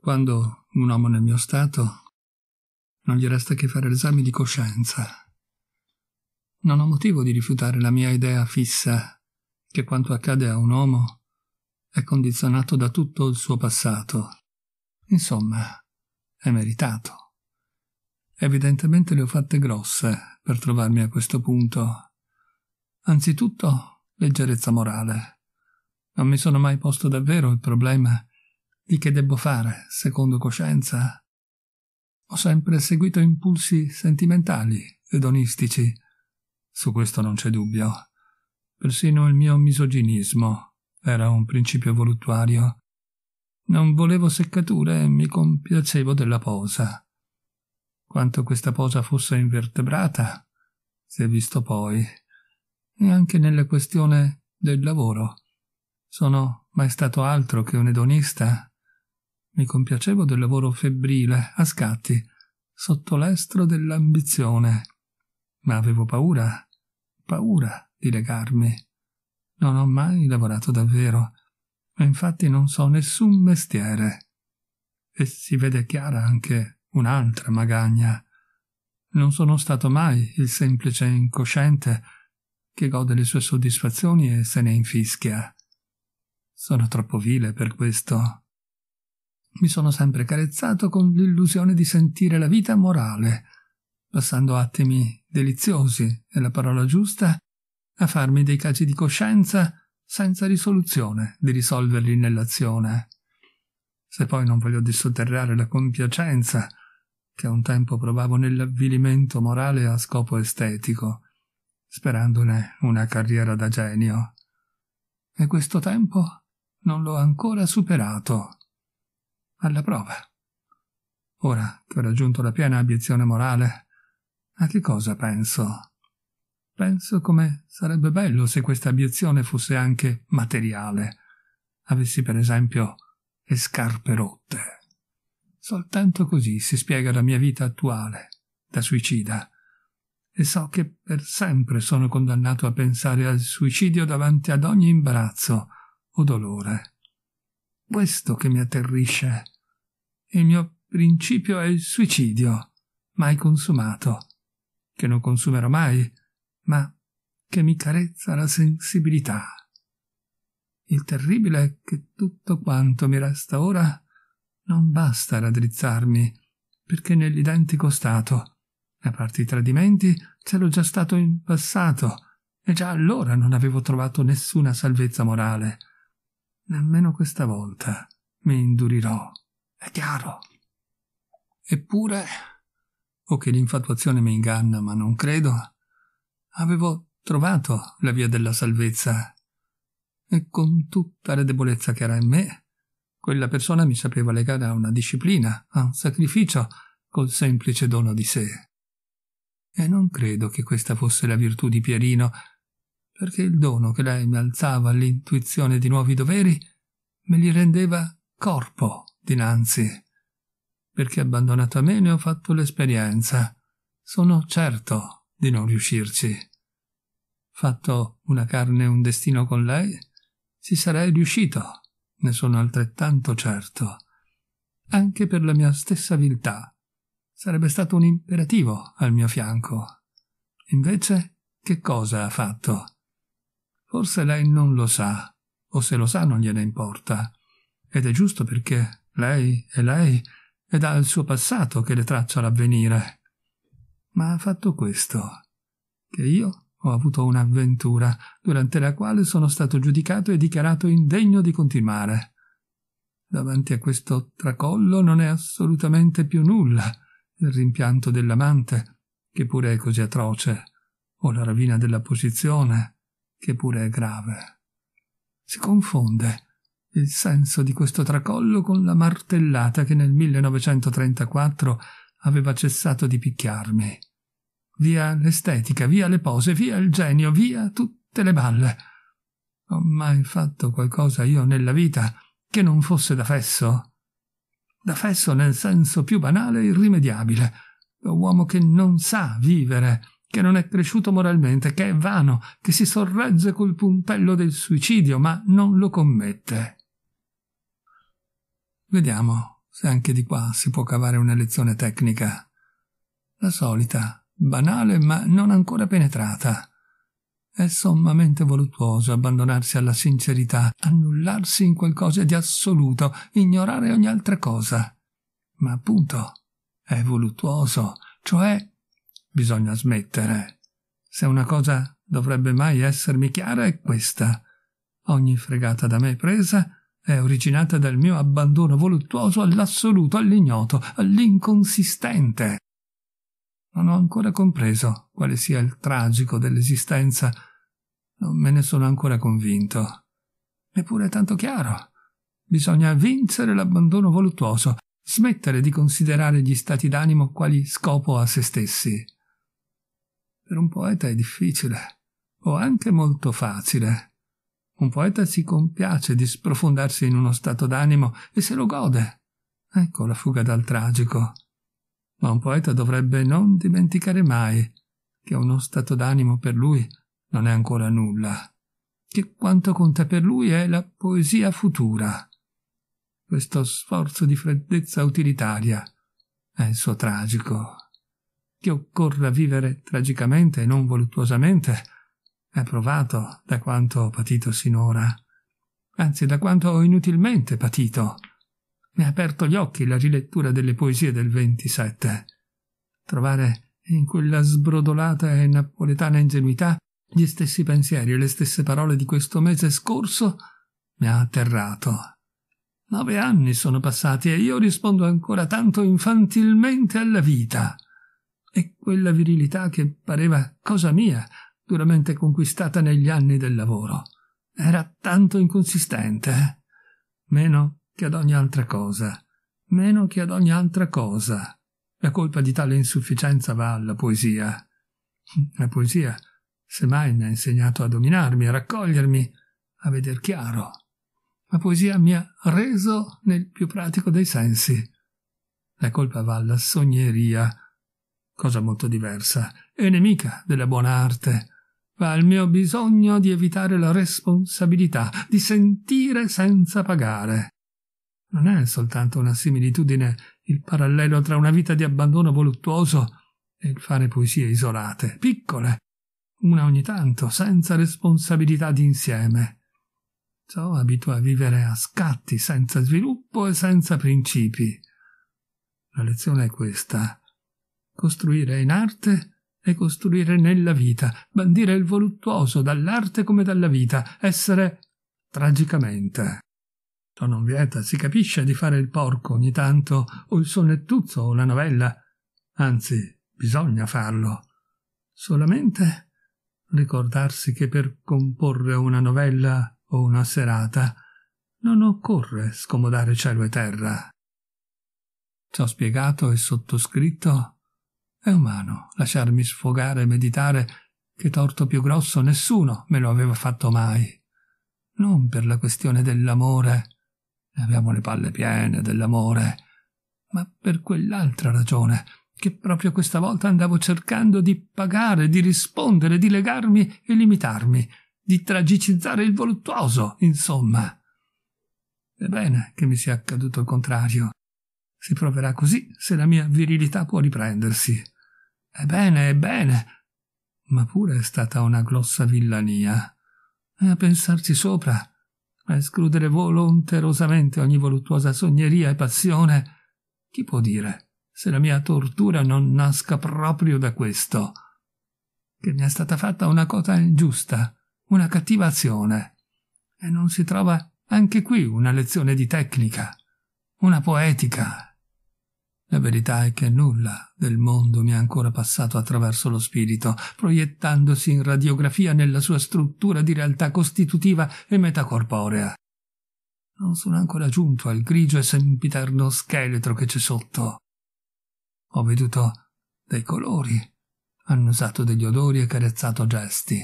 Quando un uomo nel mio stato non gli resta che fare l'esame di coscienza. Non ho motivo di rifiutare la mia idea fissa che quanto accade a un uomo è condizionato da tutto il suo passato. Insomma, è meritato. Evidentemente le ho fatte grosse per trovarmi a questo punto. Anzitutto, leggerezza morale. Non mi sono mai posto davvero il problema di che debbo fare, secondo coscienza. Ho sempre seguito impulsi sentimentali, edonistici. Su questo non c'è dubbio. Persino il mio misoginismo era un principio voluttuario. Non volevo seccature e mi compiacevo della posa. Quanto questa posa fosse invertebrata, si è visto poi, e anche nella questione del lavoro. Sono mai stato altro che un edonista mi compiacevo del lavoro febbrile, a scatti, sotto l'estro dell'ambizione. Ma avevo paura, paura di legarmi. Non ho mai lavorato davvero, ma infatti non so nessun mestiere. E si vede chiara anche un'altra magagna. Non sono stato mai il semplice incosciente che gode le sue soddisfazioni e se ne infischia. Sono troppo vile per questo mi sono sempre carezzato con l'illusione di sentire la vita morale, passando attimi deliziosi, è la parola giusta, a farmi dei casi di coscienza senza risoluzione di risolverli nell'azione. Se poi non voglio dissotterrare la compiacenza che un tempo provavo nell'avvilimento morale a scopo estetico, sperandone una carriera da genio. E questo tempo non l'ho ancora superato alla prova. Ora che ho raggiunto la piena abiezione morale, a che cosa penso? Penso come sarebbe bello se questa abiezione fosse anche materiale. Avessi per esempio le scarpe rotte. Soltanto così si spiega la mia vita attuale, da suicida. E so che per sempre sono condannato a pensare al suicidio davanti ad ogni imbarazzo o dolore. Questo che mi atterrisce. Il mio principio è il suicidio, mai consumato, che non consumerò mai, ma che mi carezza la sensibilità. Il terribile è che tutto quanto mi resta ora non basta a raddrizzarmi, perché nell'identico stato, a parte i tradimenti, c'ero già stato in passato, e già allora non avevo trovato nessuna salvezza morale. Nemmeno questa volta mi indurirò, è chiaro. Eppure, o che l'infatuazione mi inganna, ma non credo, avevo trovato la via della salvezza. E con tutta la debolezza che era in me, quella persona mi sapeva legare a una disciplina, a un sacrificio, col semplice dono di sé. E non credo che questa fosse la virtù di Pierino perché il dono che lei mi alzava all'intuizione di nuovi doveri me li rendeva corpo dinanzi. Perché abbandonato a me ne ho fatto l'esperienza. Sono certo di non riuscirci. Fatto una carne e un destino con lei, ci sarei riuscito, ne sono altrettanto certo. Anche per la mia stessa viltà. Sarebbe stato un imperativo al mio fianco. Invece, che cosa ha fatto? Forse lei non lo sa, o se lo sa non gliene importa. Ed è giusto perché lei è lei ed ha il suo passato che le traccia l'avvenire. Ma ha fatto questo, che io ho avuto un'avventura durante la quale sono stato giudicato e dichiarato indegno di continuare. Davanti a questo tracollo non è assolutamente più nulla il rimpianto dell'amante, che pure è così atroce, o la rovina della posizione, che pure è grave. Si confonde il senso di questo tracollo con la martellata che nel 1934 aveva cessato di picchiarmi. Via l'estetica, via le pose, via il genio, via tutte le balle. Ho mai fatto qualcosa io nella vita che non fosse da fesso? Da fesso nel senso più banale e irrimediabile, da uomo che non sa vivere, che non è cresciuto moralmente, che è vano, che si sorregge col puntello del suicidio, ma non lo commette. Vediamo se anche di qua si può cavare una lezione tecnica. La solita, banale ma non ancora penetrata. È sommamente voluttuoso abbandonarsi alla sincerità, annullarsi in qualcosa di assoluto, ignorare ogni altra cosa. Ma appunto, è voluttuoso, cioè bisogna smettere. Se una cosa dovrebbe mai essermi chiara è questa. Ogni fregata da me presa è originata dal mio abbandono voluttuoso all'assoluto, all'ignoto, all'inconsistente. Non ho ancora compreso quale sia il tragico dell'esistenza. Non me ne sono ancora convinto. Eppure è tanto chiaro. Bisogna vincere l'abbandono voluttuoso, smettere di considerare gli stati d'animo quali scopo a se stessi. Per un poeta è difficile, o anche molto facile. Un poeta si compiace di sprofondarsi in uno stato d'animo e se lo gode. Ecco la fuga dal tragico. Ma un poeta dovrebbe non dimenticare mai che uno stato d'animo per lui non è ancora nulla, che quanto conta per lui è la poesia futura. Questo sforzo di freddezza utilitaria è il suo tragico che occorra vivere tragicamente e non voluttuosamente è provato da quanto ho patito sinora, anzi da quanto ho inutilmente patito. Mi ha aperto gli occhi la rilettura delle poesie del 27. Trovare in quella sbrodolata e napoletana ingenuità gli stessi pensieri e le stesse parole di questo mese scorso mi ha atterrato. Nove anni sono passati e io rispondo ancora tanto infantilmente alla vita e quella virilità che pareva cosa mia, duramente conquistata negli anni del lavoro. Era tanto inconsistente. Eh. Meno che ad ogni altra cosa. Meno che ad ogni altra cosa. La colpa di tale insufficienza va alla poesia. La poesia, semmai, mi ha insegnato a dominarmi, a raccogliermi, a veder chiaro. La poesia mi ha reso nel più pratico dei sensi. La colpa va alla sogneria, cosa molto diversa, e nemica della buona arte, ma il mio bisogno di evitare la responsabilità, di sentire senza pagare. Non è soltanto una similitudine il parallelo tra una vita di abbandono voluttuoso e il fare poesie isolate, piccole, una ogni tanto, senza responsabilità d'insieme. Ciò abitua a vivere a scatti, senza sviluppo e senza principi. La lezione è questa costruire in arte e costruire nella vita, bandire il voluttuoso dall'arte come dalla vita, essere tragicamente. Ciò non vieta, si capisce, di fare il porco ogni tanto, o il sonnettuzzo o la novella. Anzi, bisogna farlo. Solamente ricordarsi che per comporre una novella o una serata non occorre scomodare cielo e terra. Ciò spiegato e sottoscritto è umano lasciarmi sfogare e meditare che torto più grosso nessuno me lo aveva fatto mai. Non per la questione dell'amore, ne abbiamo le palle piene dell'amore, ma per quell'altra ragione, che proprio questa volta andavo cercando di pagare, di rispondere, di legarmi e limitarmi, di tragicizzare il voluttuoso, insomma. È bene che mi sia accaduto il contrario, si proverà così se la mia virilità può riprendersi. Ebbene, ebbene. Ma pure è stata una grossa villania. E a pensarci sopra, a escludere volonterosamente ogni voluttuosa sogneria e passione, chi può dire se la mia tortura non nasca proprio da questo? Che mi è stata fatta una cosa ingiusta, una cattiva azione. E non si trova anche qui una lezione di tecnica, una poetica la verità è che nulla del mondo mi è ancora passato attraverso lo spirito, proiettandosi in radiografia nella sua struttura di realtà costitutiva e metacorporea. Non sono ancora giunto al grigio e sempiterno scheletro che c'è sotto. Ho veduto dei colori, annusato degli odori e carezzato gesti,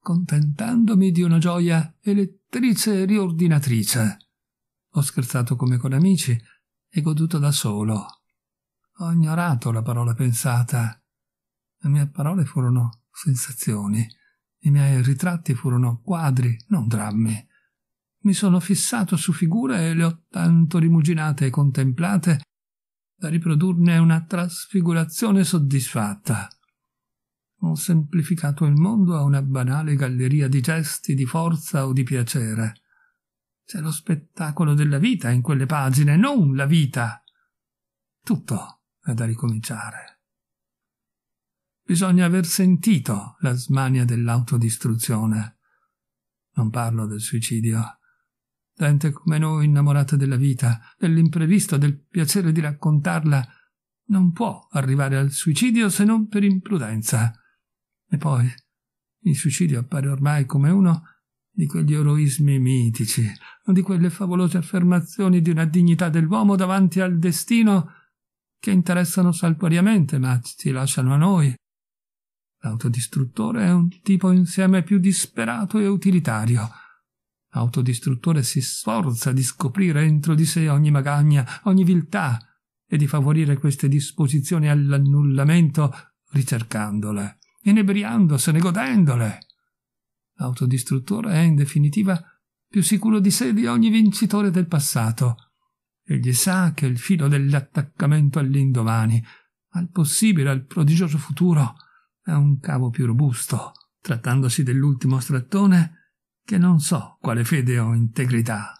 contentandomi di una gioia elettrice e riordinatrice. Ho scherzato come con amici e goduto da solo ho ignorato la parola pensata. Le mie parole furono sensazioni. I miei ritratti furono quadri, non drammi. Mi sono fissato su figure e le ho tanto rimuginate e contemplate da riprodurne una trasfigurazione soddisfatta. Ho semplificato il mondo a una banale galleria di gesti, di forza o di piacere. C'è lo spettacolo della vita in quelle pagine, non la vita. Tutto è da ricominciare. Bisogna aver sentito la smania dell'autodistruzione. Non parlo del suicidio. Gente come noi innamorata della vita, dell'imprevisto, del piacere di raccontarla, non può arrivare al suicidio se non per imprudenza. E poi il suicidio appare ormai come uno di quegli eroismi mitici, di quelle favolose affermazioni di una dignità dell'uomo davanti al destino che interessano saltuariamente, ma ci lasciano a noi. L'autodistruttore è un tipo insieme più disperato e utilitario. L'autodistruttore si sforza di scoprire entro di sé ogni magagna, ogni viltà, e di favorire queste disposizioni all'annullamento ricercandole, inebriandosene, godendole. L'autodistruttore è in definitiva più sicuro di sé di ogni vincitore del passato, egli sa che il filo dell'attaccamento all'indomani, al possibile, al prodigioso futuro, è un cavo più robusto, trattandosi dell'ultimo strattone, che non so quale fede o integrità.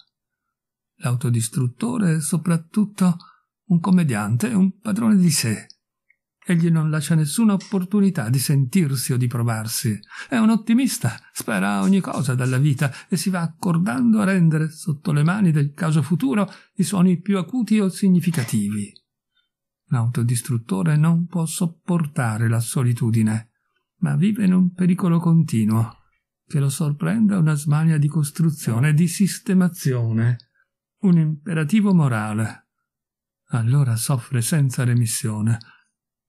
L'autodistruttore è soprattutto un commediante, un padrone di sé, Egli non lascia nessuna opportunità di sentirsi o di provarsi. È un ottimista, spera ogni cosa dalla vita e si va accordando a rendere sotto le mani del caso futuro i suoni più acuti o significativi. L'autodistruttore non può sopportare la solitudine, ma vive in un pericolo continuo, che lo sorprenda una smania di costruzione, di sistemazione, un imperativo morale. Allora soffre senza remissione,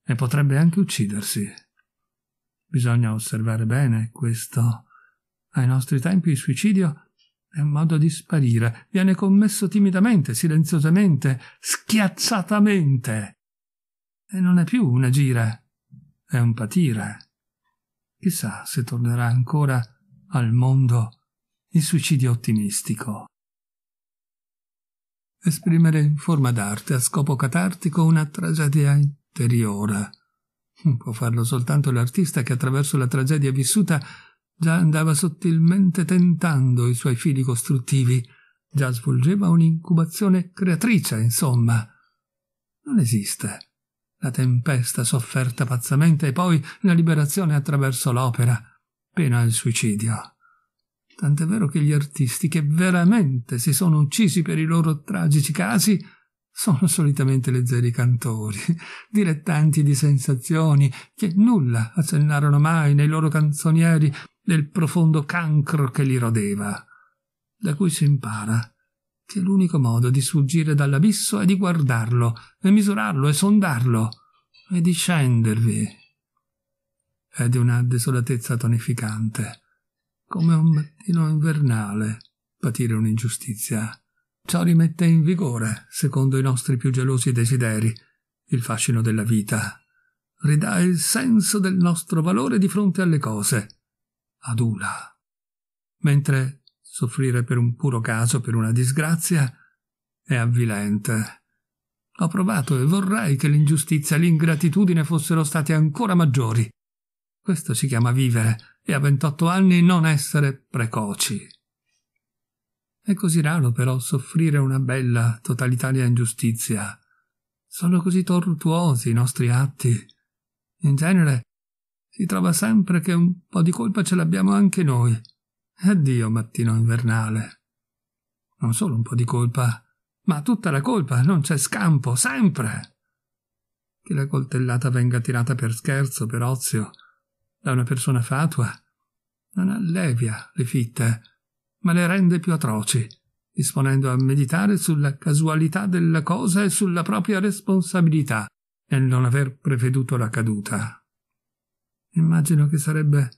e potrebbe anche uccidersi. Bisogna osservare bene questo. Ai nostri tempi il suicidio è un modo di sparire, viene commesso timidamente, silenziosamente, schiacciatamente. E non è più un agire, è un patire. Chissà se tornerà ancora al mondo il suicidio ottimistico. Esprimere in forma d'arte a scopo catartico una tragedia ulteriore. Hm, può farlo soltanto l'artista che attraverso la tragedia vissuta già andava sottilmente tentando i suoi fili costruttivi, già svolgeva un'incubazione creatrice, insomma. Non esiste la tempesta sofferta pazzamente e poi la liberazione attraverso l'opera, pena il suicidio. Tant'è vero che gli artisti che veramente si sono uccisi per i loro tragici casi sono solitamente leggeri cantori, dilettanti di sensazioni, che nulla accennarono mai nei loro canzonieri del profondo cancro che li rodeva, da cui si impara che l'unico modo di sfuggire dall'abisso è di guardarlo, e misurarlo, e sondarlo, e di scendervi. È di una desolatezza tonificante, come un mattino invernale, patire un'ingiustizia Ciò rimette in vigore, secondo i nostri più gelosi desideri, il fascino della vita, ridà il senso del nostro valore di fronte alle cose, adula. Mentre soffrire per un puro caso, per una disgrazia, è avvilente. Ho provato e vorrei che l'ingiustizia e l'ingratitudine fossero state ancora maggiori. Questo si chiama vivere e a 28 anni non essere precoci. È così raro però soffrire una bella totalitaria ingiustizia. Sono così tortuosi i nostri atti. In genere si trova sempre che un po' di colpa ce l'abbiamo anche noi. Addio mattino invernale. Non solo un po' di colpa, ma tutta la colpa, non c'è scampo, sempre. Che la coltellata venga tirata per scherzo, per ozio, da una persona fatua, non allevia le fitte ma le rende più atroci, disponendo a meditare sulla casualità della cosa e sulla propria responsabilità nel non aver preveduto la caduta. Immagino che sarebbe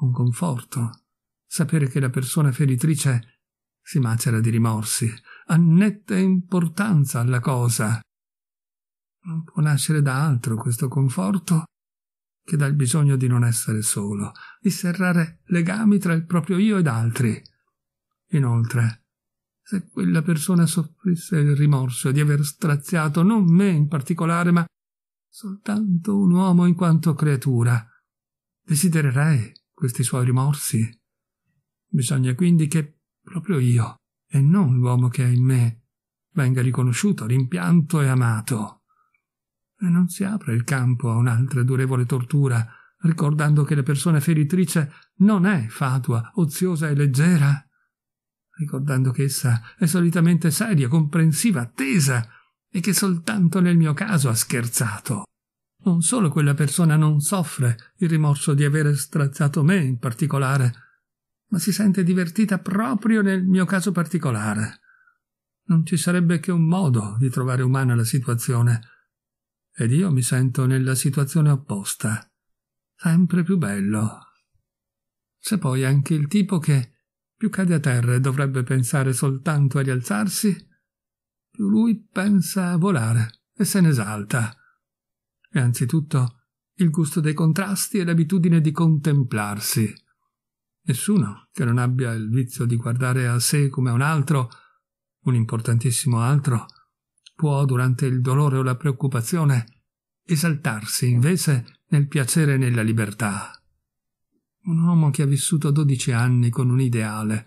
un conforto sapere che la persona feritrice si macera di rimorsi, annette importanza alla cosa. Non può nascere da altro questo conforto che dal bisogno di non essere solo, di serrare legami tra il proprio io ed altri, Inoltre, se quella persona soffrisse il rimorso di aver straziato non me in particolare, ma soltanto un uomo in quanto creatura, desidererei questi suoi rimorsi. Bisogna quindi che proprio io, e non l'uomo che è in me, venga riconosciuto, rimpianto e amato. E non si apre il campo a un'altra durevole tortura, ricordando che la persona feritrice non è fatua, oziosa e leggera, ricordando che essa è solitamente seria, comprensiva, attesa e che soltanto nel mio caso ha scherzato. Non solo quella persona non soffre il rimorso di aver strazzato me in particolare, ma si sente divertita proprio nel mio caso particolare. Non ci sarebbe che un modo di trovare umana la situazione. Ed io mi sento nella situazione opposta. Sempre più bello. Se poi anche il tipo che più cade a terra e dovrebbe pensare soltanto a rialzarsi, più lui pensa a volare e se ne esalta. E anzitutto il gusto dei contrasti e l'abitudine di contemplarsi. Nessuno che non abbia il vizio di guardare a sé come a un altro, un importantissimo altro, può, durante il dolore o la preoccupazione, esaltarsi invece nel piacere e nella libertà un uomo che ha vissuto dodici anni con un ideale,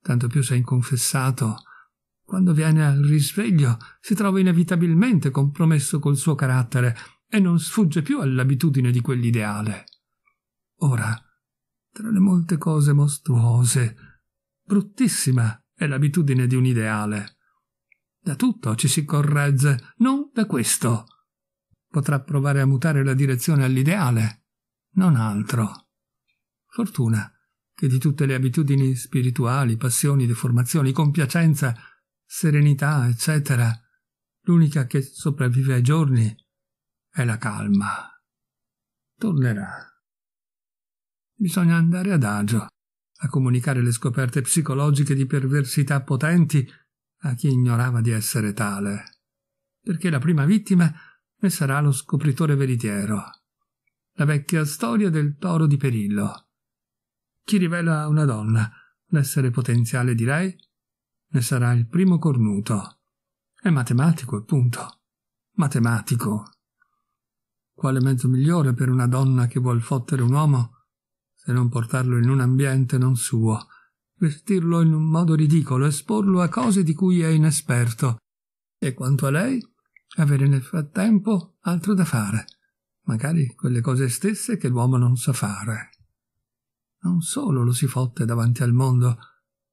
tanto più se è inconfessato, quando viene al risveglio si trova inevitabilmente compromesso col suo carattere e non sfugge più all'abitudine di quell'ideale. Ora, tra le molte cose mostruose, bruttissima è l'abitudine di un ideale. Da tutto ci si corregge, non da questo. Potrà provare a mutare la direzione all'ideale, non altro. Fortuna che di tutte le abitudini spirituali, passioni, deformazioni, compiacenza, serenità, eccetera, l'unica che sopravvive ai giorni è la calma. Tornerà. Bisogna andare ad agio, a comunicare le scoperte psicologiche di perversità potenti a chi ignorava di essere tale, perché la prima vittima ne sarà lo scopritore veritiero. La vecchia storia del toro di Perillo chi rivela a una donna l'essere potenziale di lei ne sarà il primo cornuto. È matematico, appunto. Matematico. Quale mezzo migliore per una donna che vuol fottere un uomo se non portarlo in un ambiente non suo, vestirlo in un modo ridicolo, esporlo a cose di cui è inesperto, e quanto a lei, avere nel frattempo altro da fare, magari quelle cose stesse che l'uomo non sa fare non solo lo si fotte davanti al mondo,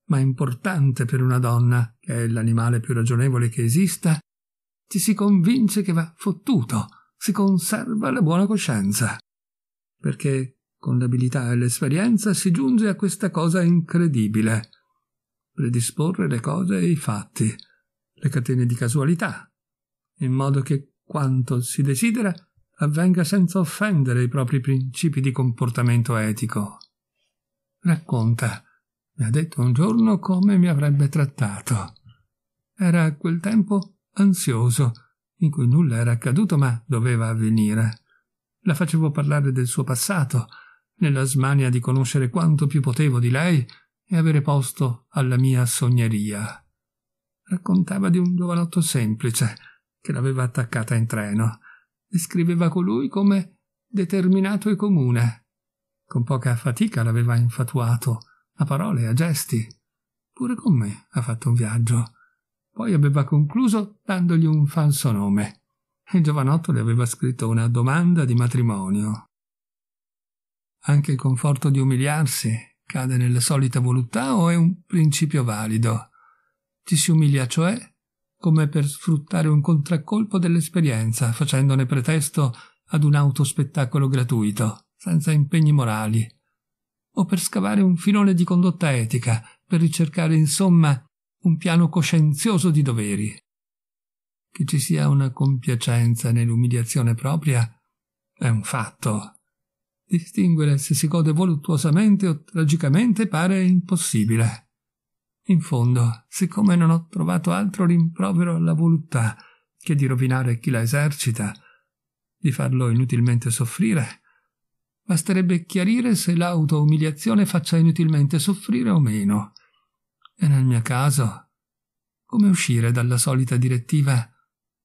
ma importante per una donna, che è l'animale più ragionevole che esista, ci si convince che va fottuto, si conserva la buona coscienza. Perché con l'abilità e l'esperienza si giunge a questa cosa incredibile. Predisporre le cose e i fatti, le catene di casualità, in modo che quanto si desidera avvenga senza offendere i propri principi di comportamento etico. Racconta, mi ha detto un giorno come mi avrebbe trattato. Era a quel tempo ansioso, in cui nulla era accaduto ma doveva avvenire. La facevo parlare del suo passato, nella smania di conoscere quanto più potevo di lei e avere posto alla mia sogneria. Raccontava di un giovanotto semplice che l'aveva attaccata in treno. Descriveva colui come determinato e comune, con poca fatica l'aveva infatuato, a parole, a gesti. Pure con me ha fatto un viaggio. Poi aveva concluso dandogli un falso nome. Il giovanotto le aveva scritto una domanda di matrimonio. Anche il conforto di umiliarsi cade nella solita voluttà o è un principio valido? Ci si umilia, cioè, come per sfruttare un contraccolpo dell'esperienza, facendone pretesto ad un autospettacolo gratuito senza impegni morali, o per scavare un filone di condotta etica, per ricercare, insomma, un piano coscienzioso di doveri. Che ci sia una compiacenza nell'umiliazione propria è un fatto. Distinguere se si gode voluttuosamente o tragicamente pare impossibile. In fondo, siccome non ho trovato altro rimprovero alla voluttà che di rovinare chi la esercita, di farlo inutilmente soffrire, Basterebbe chiarire se l'auto-umiliazione faccia inutilmente soffrire o meno. E nel mio caso, come uscire dalla solita direttiva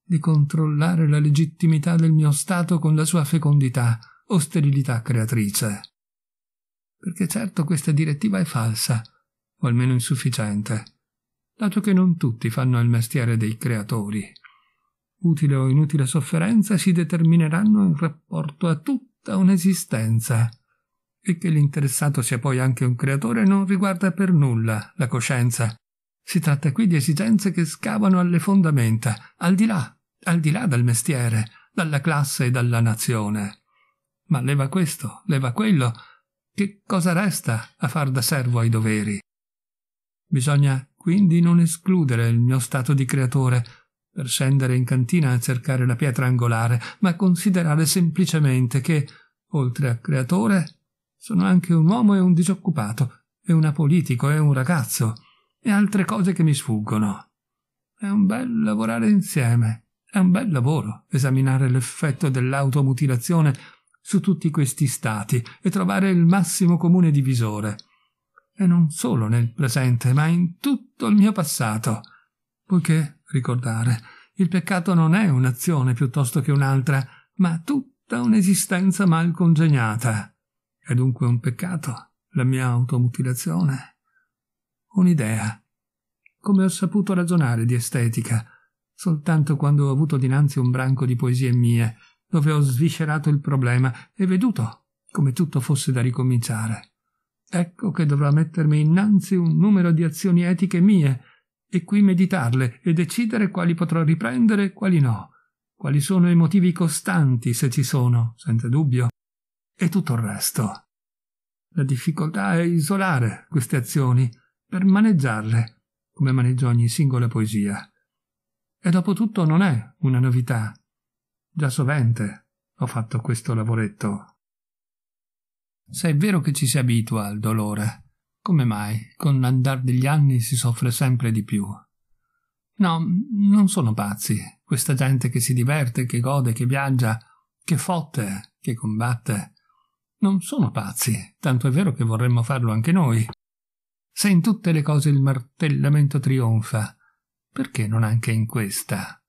di controllare la legittimità del mio stato con la sua fecondità o sterilità creatrice? Perché certo questa direttiva è falsa, o almeno insufficiente, dato che non tutti fanno il mestiere dei creatori. Utile o inutile sofferenza si determineranno in rapporto a tutti da un'esistenza e che l'interessato sia poi anche un creatore non riguarda per nulla la coscienza. Si tratta qui di esigenze che scavano alle fondamenta, al di là, al di là dal mestiere, dalla classe e dalla nazione. Ma leva questo, leva quello, che cosa resta a far da servo ai doveri? Bisogna quindi non escludere il mio stato di creatore, per scendere in cantina a cercare la pietra angolare, ma considerare semplicemente che, oltre a creatore, sono anche un uomo e un disoccupato, e una politico e un ragazzo, e altre cose che mi sfuggono. È un bel lavorare insieme, è un bel lavoro esaminare l'effetto dell'automutilazione su tutti questi stati e trovare il massimo comune divisore. E non solo nel presente, ma in tutto il mio passato, poiché ricordare. Il peccato non è un'azione piuttosto che un'altra, ma tutta un'esistenza mal congegnata. È dunque un peccato la mia automutilazione? Un'idea. Come ho saputo ragionare di estetica, soltanto quando ho avuto dinanzi un branco di poesie mie, dove ho sviscerato il problema e veduto come tutto fosse da ricominciare. Ecco che dovrà mettermi innanzi un numero di azioni etiche mie, e qui meditarle e decidere quali potrò riprendere e quali no, quali sono i motivi costanti se ci sono, senza dubbio, e tutto il resto. La difficoltà è isolare queste azioni per maneggiarle, come maneggio ogni singola poesia. E dopo tutto non è una novità. Già sovente ho fatto questo lavoretto. Se è vero che ci si abitua al dolore, come mai, con l'andar degli anni si soffre sempre di più? No, non sono pazzi, questa gente che si diverte, che gode, che viaggia, che fotte, che combatte. Non sono pazzi, tanto è vero che vorremmo farlo anche noi. Se in tutte le cose il martellamento trionfa, perché non anche in questa?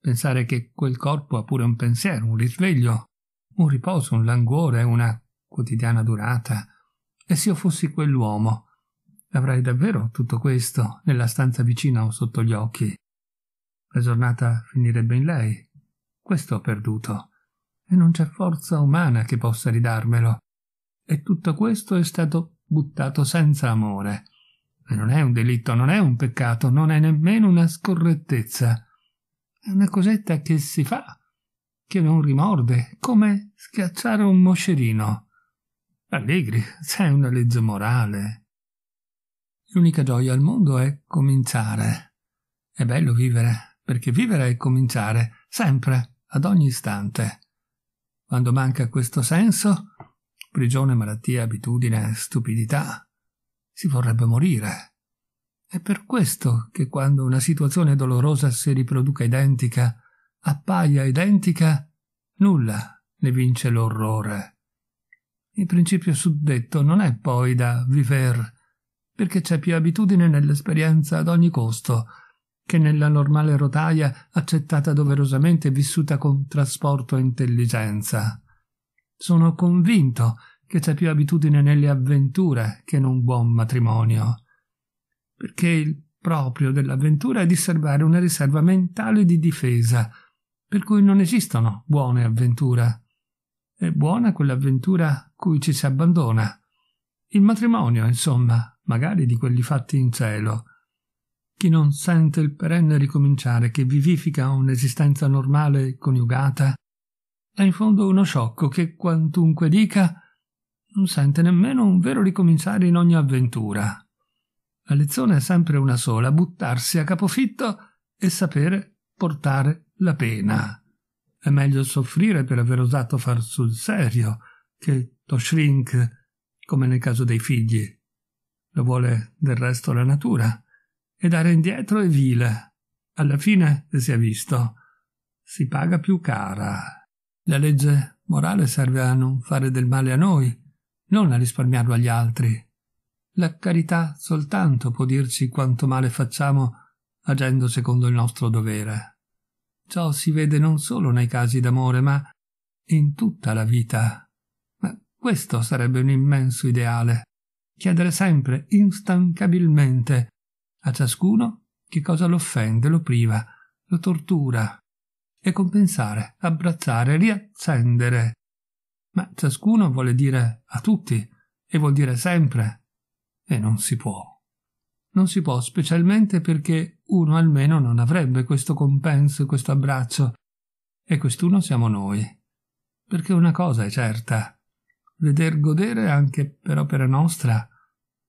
Pensare che quel corpo ha pure un pensiero, un risveglio, un riposo, un languore, una quotidiana durata, e se io fossi quell'uomo, avrei davvero tutto questo nella stanza vicina o sotto gli occhi. La giornata finirebbe in lei. Questo ho perduto. E non c'è forza umana che possa ridarmelo. E tutto questo è stato buttato senza amore. E non è un delitto, non è un peccato, non è nemmeno una scorrettezza. È una cosetta che si fa, che non rimorde, come schiacciare un moscerino. Allegri, c'è una legge morale. L'unica gioia al mondo è cominciare. È bello vivere, perché vivere è cominciare, sempre, ad ogni istante. Quando manca questo senso, prigione, malattia, abitudine, stupidità, si vorrebbe morire. È per questo che quando una situazione dolorosa si riproduca identica, appaia identica, nulla ne vince l'orrore. Il principio suddetto non è poi da viver, perché c'è più abitudine nell'esperienza ad ogni costo che nella normale rotaia accettata doverosamente e vissuta con trasporto e intelligenza. Sono convinto che c'è più abitudine nelle avventure che in un buon matrimonio, perché il proprio dell'avventura è di serbare una riserva mentale di difesa, per cui non esistono buone avventure. È buona quell'avventura cui ci si abbandona. Il matrimonio, insomma, magari di quelli fatti in cielo. Chi non sente il perenne ricominciare che vivifica un'esistenza normale e coniugata è in fondo uno sciocco che, quantunque dica, non sente nemmeno un vero ricominciare in ogni avventura. La lezione è sempre una sola, buttarsi a capofitto e sapere portare la pena. È meglio soffrire per aver osato far sul serio che lo shrink, come nel caso dei figli. Lo vuole del resto la natura. E dare indietro è vile. Alla fine, si è visto, si paga più cara. La legge morale serve a non fare del male a noi, non a risparmiarlo agli altri. La carità soltanto può dirci quanto male facciamo agendo secondo il nostro dovere. Ciò si vede non solo nei casi d'amore, ma in tutta la vita. Ma questo sarebbe un immenso ideale. Chiedere sempre, instancabilmente, a ciascuno che cosa lo offende, lo priva, lo tortura, e compensare, abbracciare, riaccendere. Ma ciascuno vuole dire a tutti e vuol dire sempre. E non si può. Non si può, specialmente perché uno almeno non avrebbe questo compenso, e questo abbraccio. E quest'uno siamo noi. Perché una cosa è certa, veder godere anche per opera nostra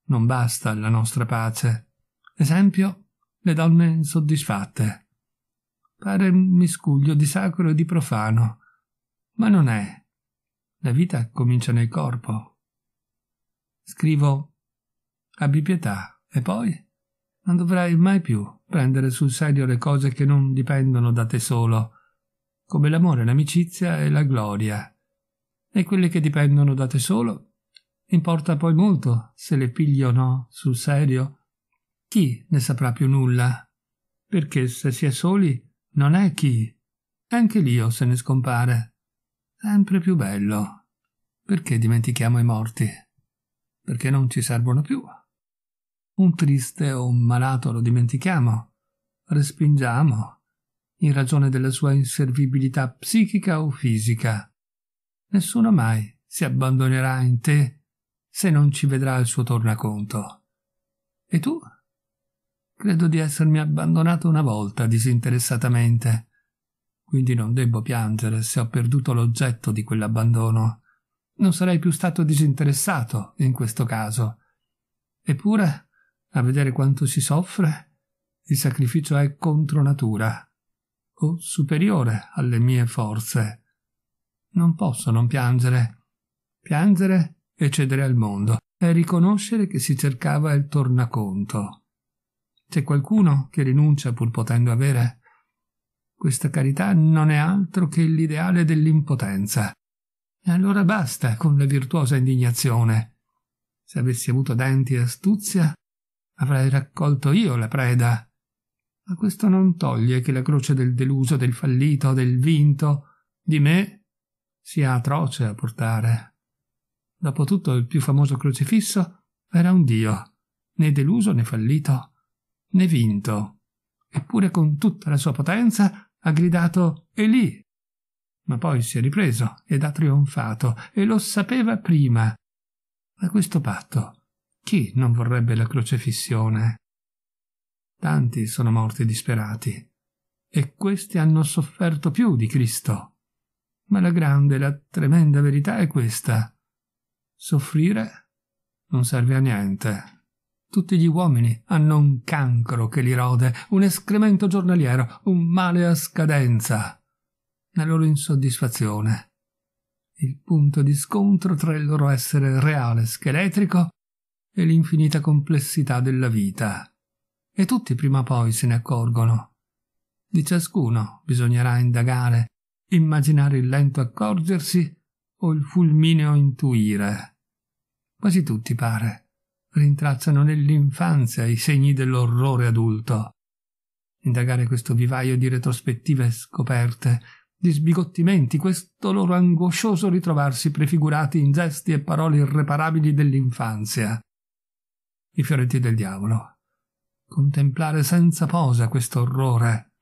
non basta alla nostra pace. Esempio, le donne insoddisfatte. Pare un miscuglio di sacro e di profano, ma non è. La vita comincia nel corpo. Scrivo abbi pietà e poi non dovrai mai più prendere sul serio le cose che non dipendono da te solo, come l'amore, l'amicizia e la gloria. E quelle che dipendono da te solo importa poi molto se le pigli o no sul serio. Chi ne saprà più nulla? Perché se si è soli non è chi. Anche l'io se ne scompare. Sempre più bello. Perché dimentichiamo i morti? Perché non ci servono più. Un triste o un malato lo dimentichiamo, respingiamo, in ragione della sua inservibilità psichica o fisica. Nessuno mai si abbandonerà in te se non ci vedrà il suo tornaconto. E tu? Credo di essermi abbandonato una volta disinteressatamente, quindi non debbo piangere se ho perduto l'oggetto di quell'abbandono. Non sarei più stato disinteressato in questo caso. Eppure a vedere quanto si soffre, il sacrificio è contro natura o superiore alle mie forze. Non posso non piangere. Piangere e cedere al mondo e riconoscere che si cercava il tornaconto. C'è qualcuno che rinuncia pur potendo avere? Questa carità non è altro che l'ideale dell'impotenza. E allora basta con la virtuosa indignazione. Se avessi avuto denti e astuzia, avrei raccolto io la preda. Ma questo non toglie che la croce del deluso, del fallito, del vinto, di me sia atroce a portare. Dopotutto il più famoso crocifisso era un dio, né deluso né fallito, né vinto. Eppure con tutta la sua potenza ha gridato «E lì!» Ma poi si è ripreso ed ha trionfato, e lo sapeva prima. Ma questo patto chi non vorrebbe la crocefissione? Tanti sono morti disperati, e questi hanno sofferto più di Cristo. Ma la grande, la tremenda verità è questa. Soffrire non serve a niente. Tutti gli uomini hanno un cancro che li rode, un escremento giornaliero, un male a scadenza. La loro insoddisfazione. Il punto di scontro tra il loro essere reale scheletrico e l'infinita complessità della vita. E tutti prima o poi se ne accorgono. Di ciascuno bisognerà indagare, immaginare il lento accorgersi o il fulmineo intuire. Quasi tutti, pare, rintracciano nell'infanzia i segni dell'orrore adulto. Indagare questo vivaio di retrospettive scoperte, di sbigottimenti, questo loro angoscioso ritrovarsi prefigurati in gesti e parole irreparabili dell'infanzia i fioretti del diavolo. Contemplare senza posa questo orrore.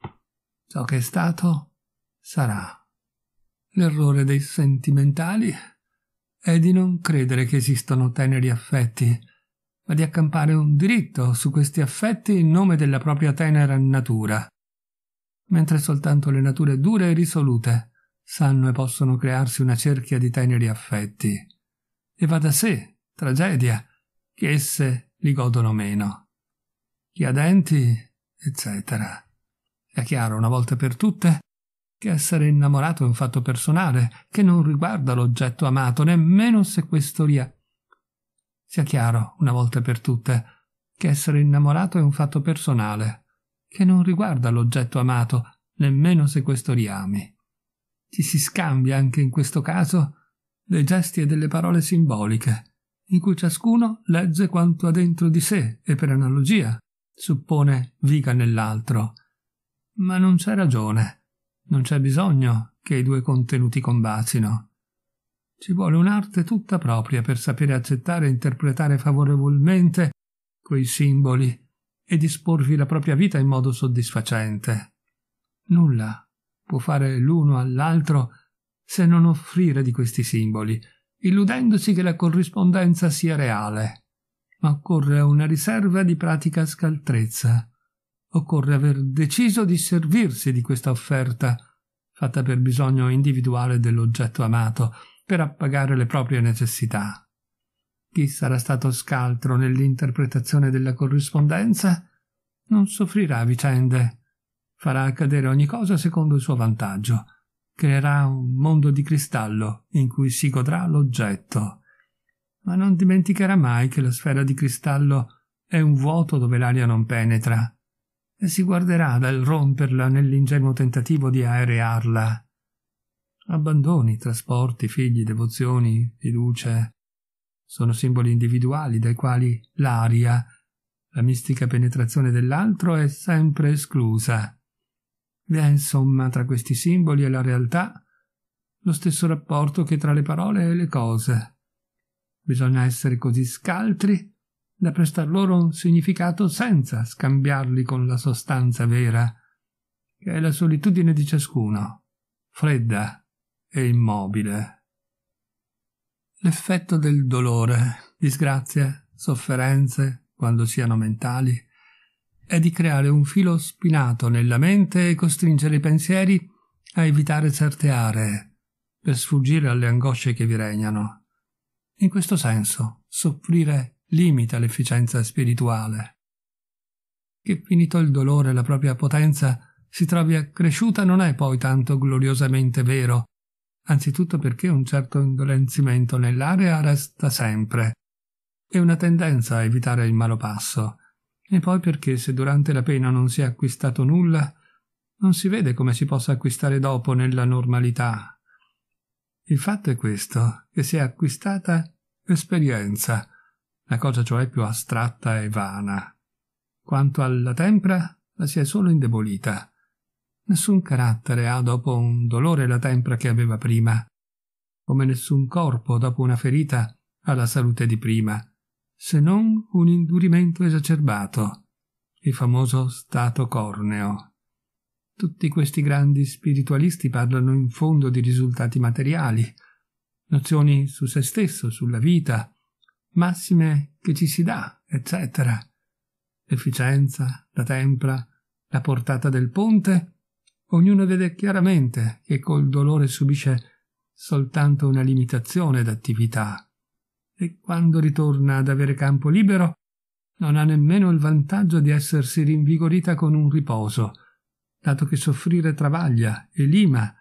Ciò che è stato sarà. L'errore dei sentimentali è di non credere che esistano teneri affetti, ma di accampare un diritto su questi affetti in nome della propria tenera natura, mentre soltanto le nature dure e risolute sanno e possono crearsi una cerchia di teneri affetti. E va da sé, tragedia, che esse li godono meno. Chi ha denti, eccetera. È chiaro una volta per tutte che essere innamorato è un fatto personale che non riguarda l'oggetto amato, nemmeno se questo li è. Sia chiaro una volta per tutte che essere innamorato è un fatto personale che non riguarda l'oggetto amato, nemmeno se questo li ami. Ci si scambia anche in questo caso dei gesti e delle parole simboliche in cui ciascuno legge quanto ha dentro di sé e per analogia suppone viga nell'altro. Ma non c'è ragione, non c'è bisogno che i due contenuti combacino. Ci vuole un'arte tutta propria per sapere accettare e interpretare favorevolmente quei simboli e disporvi la propria vita in modo soddisfacente. Nulla può fare l'uno all'altro se non offrire di questi simboli illudendosi che la corrispondenza sia reale, ma occorre una riserva di pratica scaltrezza. Occorre aver deciso di servirsi di questa offerta, fatta per bisogno individuale dell'oggetto amato, per appagare le proprie necessità. Chi sarà stato scaltro nell'interpretazione della corrispondenza non soffrirà vicende, farà accadere ogni cosa secondo il suo vantaggio creerà un mondo di cristallo in cui si godrà l'oggetto. Ma non dimenticherà mai che la sfera di cristallo è un vuoto dove l'aria non penetra, e si guarderà dal romperla nell'ingenuo tentativo di aerearla. Abbandoni, trasporti, figli, devozioni, fiducie sono simboli individuali dai quali l'aria, la mistica penetrazione dell'altro è sempre esclusa. Vi è insomma tra questi simboli e la realtà lo stesso rapporto che tra le parole e le cose. Bisogna essere così scaltri da prestar loro un significato senza scambiarli con la sostanza vera, che è la solitudine di ciascuno, fredda e immobile. L'effetto del dolore, disgrazie, sofferenze, quando siano mentali, è di creare un filo spinato nella mente e costringere i pensieri a evitare certe aree, per sfuggire alle angosce che vi regnano. In questo senso, soffrire limita l'efficienza spirituale. Che finito il dolore la propria potenza si trovi accresciuta non è poi tanto gloriosamente vero, anzitutto perché un certo indolenzimento nell'area resta sempre, e una tendenza a evitare il malopasso passo, e poi perché se durante la pena non si è acquistato nulla, non si vede come si possa acquistare dopo nella normalità. Il fatto è questo, che si è acquistata esperienza, la cosa cioè più astratta e vana. Quanto alla tempra, la si è solo indebolita. Nessun carattere ha dopo un dolore la tempra che aveva prima, come nessun corpo dopo una ferita ha la salute di prima, se non un indurimento esacerbato, il famoso stato corneo. Tutti questi grandi spiritualisti parlano in fondo di risultati materiali, nozioni su se stesso, sulla vita, massime che ci si dà, eccetera. L'efficienza, la tempra, la portata del ponte, ognuno vede chiaramente che col dolore subisce soltanto una limitazione d'attività e quando ritorna ad avere campo libero non ha nemmeno il vantaggio di essersi rinvigorita con un riposo, dato che soffrire travaglia e lima,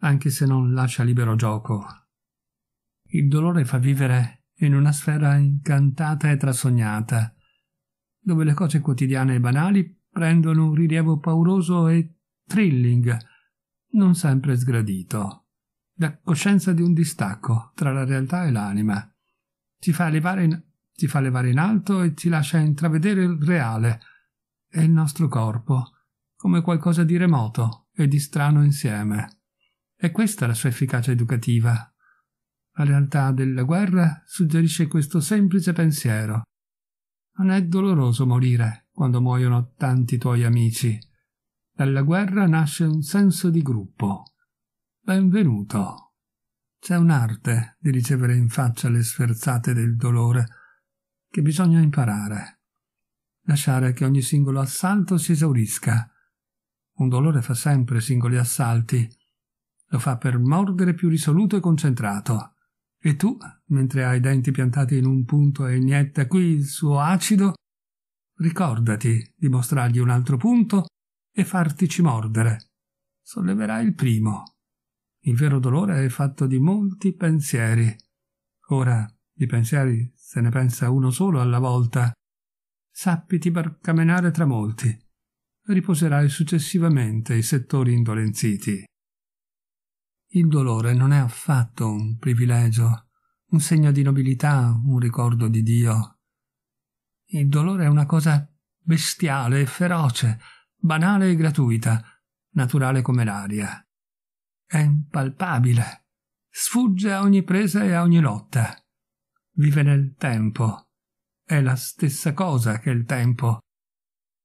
anche se non lascia libero gioco. Il dolore fa vivere in una sfera incantata e trasognata, dove le cose quotidiane e banali prendono un rilievo pauroso e thrilling, non sempre sgradito, la coscienza di un distacco tra la realtà e l'anima ti fa, in, ti fa levare in alto e ti lascia intravedere il reale e il nostro corpo come qualcosa di remoto e di strano insieme. E questa è la sua efficacia educativa. La realtà della guerra suggerisce questo semplice pensiero. Non è doloroso morire quando muoiono tanti tuoi amici. Dalla guerra nasce un senso di gruppo. Benvenuto. C'è un'arte di ricevere in faccia le sferzate del dolore che bisogna imparare. Lasciare che ogni singolo assalto si esaurisca. Un dolore fa sempre singoli assalti. Lo fa per mordere più risoluto e concentrato. E tu, mentre hai i denti piantati in un punto e inietta qui il suo acido, ricordati di mostrargli un altro punto e fartici mordere. Solleverai il primo, il vero dolore è fatto di molti pensieri. Ora, di pensieri se ne pensa uno solo alla volta. Sappiti barcamenare tra molti. Riposerai successivamente i settori indolenziti. Il dolore non è affatto un privilegio, un segno di nobiltà, un ricordo di Dio. Il dolore è una cosa bestiale e feroce, banale e gratuita, naturale come l'aria. È impalpabile. Sfugge a ogni presa e a ogni lotta. Vive nel tempo. È la stessa cosa che il tempo.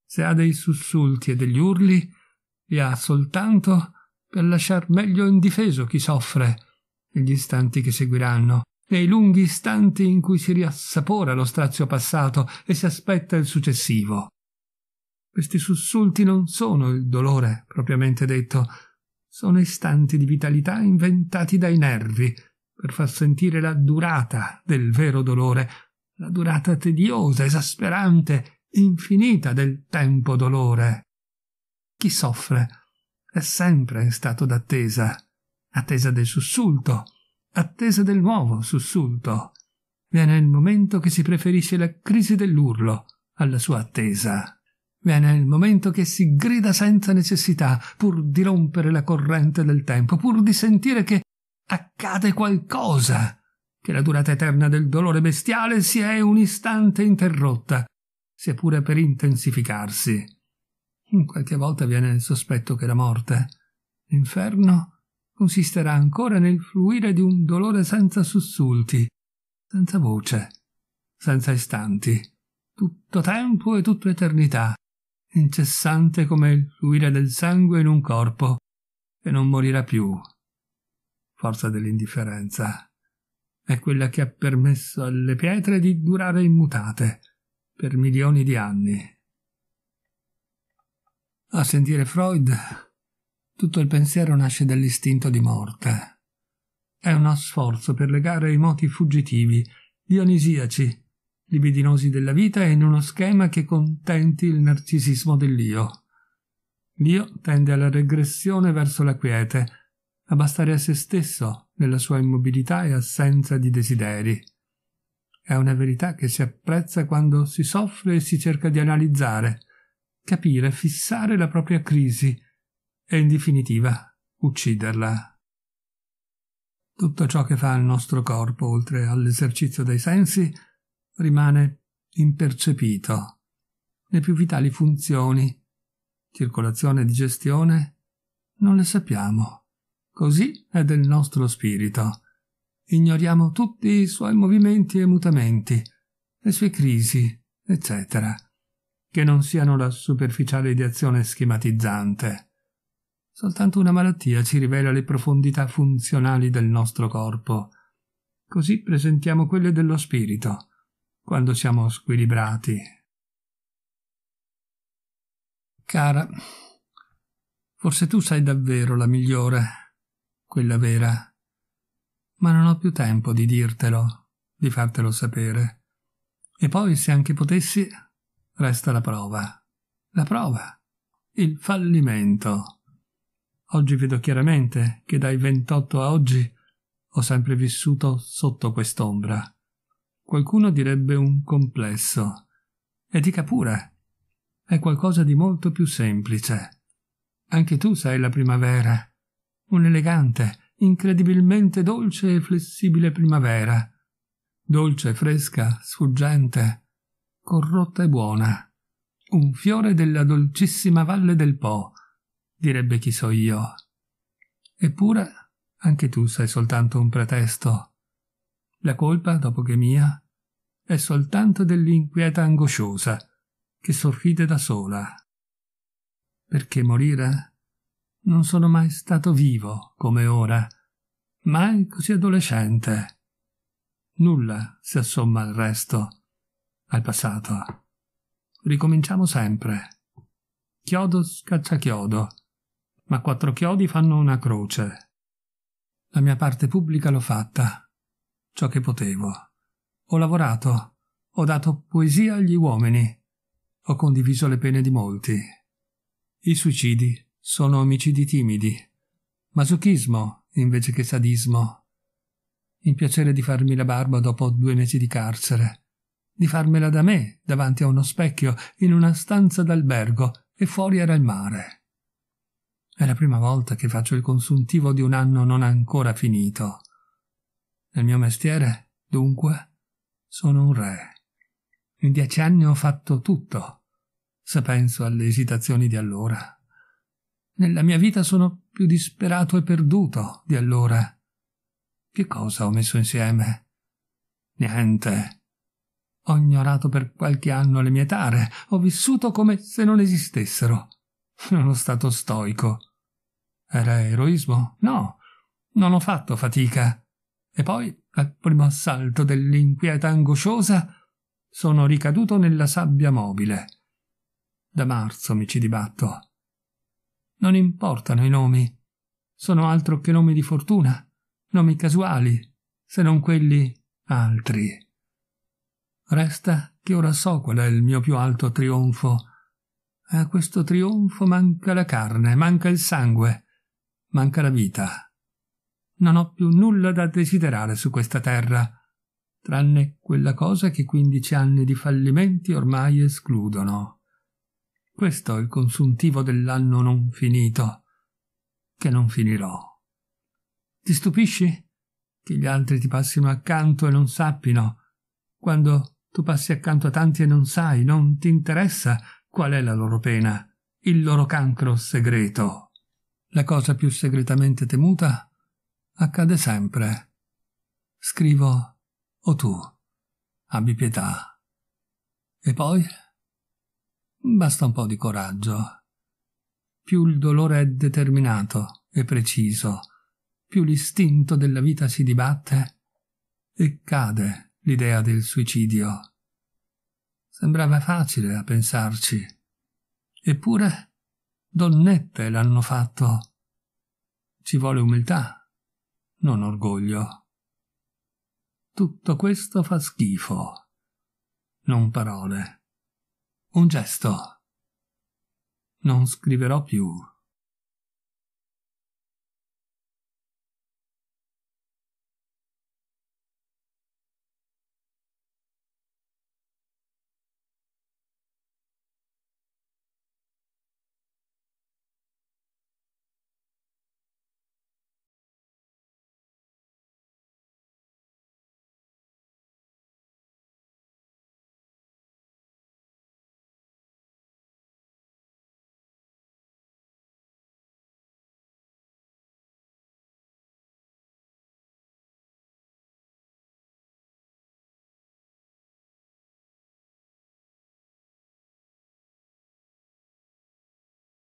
Se ha dei sussulti e degli urli, li ha soltanto per lasciar meglio indifeso chi soffre negli istanti che seguiranno, nei lunghi istanti in cui si riassapora lo strazio passato e si aspetta il successivo. Questi sussulti non sono il dolore propriamente detto, sono istanti di vitalità inventati dai nervi per far sentire la durata del vero dolore, la durata tediosa, esasperante, infinita del tempo dolore. Chi soffre è sempre in stato d'attesa, attesa del sussulto, attesa del nuovo sussulto. Viene il momento che si preferisce la crisi dell'urlo alla sua attesa. Viene il momento che si grida senza necessità, pur di rompere la corrente del tempo, pur di sentire che accade qualcosa, che la durata eterna del dolore bestiale si è un istante interrotta, sia pure per intensificarsi. Qualche volta viene il sospetto che la morte, l'inferno, consisterà ancora nel fluire di un dolore senza sussulti, senza voce, senza istanti, tutto tempo e tutta eternità, incessante come il fluire del sangue in un corpo e non morirà più. Forza dell'indifferenza è quella che ha permesso alle pietre di durare immutate per milioni di anni. A sentire Freud, tutto il pensiero nasce dall'istinto di morte. È uno sforzo per legare i moti fuggitivi, dionisiaci, libidinosi della vita e in uno schema che contenti il narcisismo dell'io. L'io tende alla regressione verso la quiete, a bastare a se stesso nella sua immobilità e assenza di desideri. È una verità che si apprezza quando si soffre e si cerca di analizzare, capire, fissare la propria crisi e in definitiva ucciderla. Tutto ciò che fa il nostro corpo, oltre all'esercizio dei sensi, rimane impercepito. Le più vitali funzioni, circolazione e digestione, non le sappiamo. Così è del nostro spirito. Ignoriamo tutti i suoi movimenti e mutamenti, le sue crisi, eccetera, che non siano la superficiale ideazione schematizzante. Soltanto una malattia ci rivela le profondità funzionali del nostro corpo. Così presentiamo quelle dello spirito, quando siamo squilibrati. Cara, forse tu sei davvero la migliore, quella vera, ma non ho più tempo di dirtelo, di fartelo sapere. E poi, se anche potessi, resta la prova. La prova. Il fallimento. Oggi vedo chiaramente che dai 28 a oggi ho sempre vissuto sotto quest'ombra qualcuno direbbe un complesso. E dica pure, è qualcosa di molto più semplice. Anche tu sei la primavera, un'elegante, incredibilmente dolce e flessibile primavera, dolce, fresca, sfuggente, corrotta e buona, un fiore della dolcissima valle del Po, direbbe chi so io. Eppure anche tu sei soltanto un pretesto la colpa, dopo che mia, è soltanto dell'inquieta angosciosa, che sorride da sola. Perché morire? Non sono mai stato vivo come ora, mai così adolescente. Nulla si assomma al resto, al passato. Ricominciamo sempre. Chiodo scaccia chiodo, ma quattro chiodi fanno una croce. La mia parte pubblica l'ho fatta ciò che potevo. Ho lavorato, ho dato poesia agli uomini, ho condiviso le pene di molti. I suicidi sono omicidi timidi, masochismo invece che sadismo. Il piacere di farmi la barba dopo due mesi di carcere, di farmela da me davanti a uno specchio in una stanza d'albergo e fuori era il mare. È la prima volta che faccio il consuntivo di un anno non ancora finito. Nel mio mestiere, dunque, sono un re. In dieci anni ho fatto tutto, se penso alle esitazioni di allora. Nella mia vita sono più disperato e perduto di allora. Che cosa ho messo insieme? Niente. Ho ignorato per qualche anno le mie tare, ho vissuto come se non esistessero. Sono stato stoico. Era eroismo? No, non ho fatto fatica. E poi, al primo assalto dell'inquieta angosciosa, sono ricaduto nella sabbia mobile. Da marzo mi ci dibatto. Non importano i nomi. Sono altro che nomi di fortuna, nomi casuali, se non quelli altri. Resta che ora so qual è il mio più alto trionfo. A questo trionfo manca la carne, manca il sangue, manca la vita non ho più nulla da desiderare su questa terra, tranne quella cosa che quindici anni di fallimenti ormai escludono. Questo è il consuntivo dell'anno non finito, che non finirò. Ti stupisci che gli altri ti passino accanto e non sappino, quando tu passi accanto a tanti e non sai, non ti interessa qual è la loro pena, il loro cancro segreto. La cosa più segretamente temuta accade sempre. Scrivo, o tu, abbi pietà. E poi? Basta un po' di coraggio. Più il dolore è determinato e preciso, più l'istinto della vita si dibatte e cade l'idea del suicidio. Sembrava facile a pensarci, eppure donnette l'hanno fatto. Ci vuole umiltà non orgoglio. Tutto questo fa schifo. Non parole. Un gesto. Non scriverò più.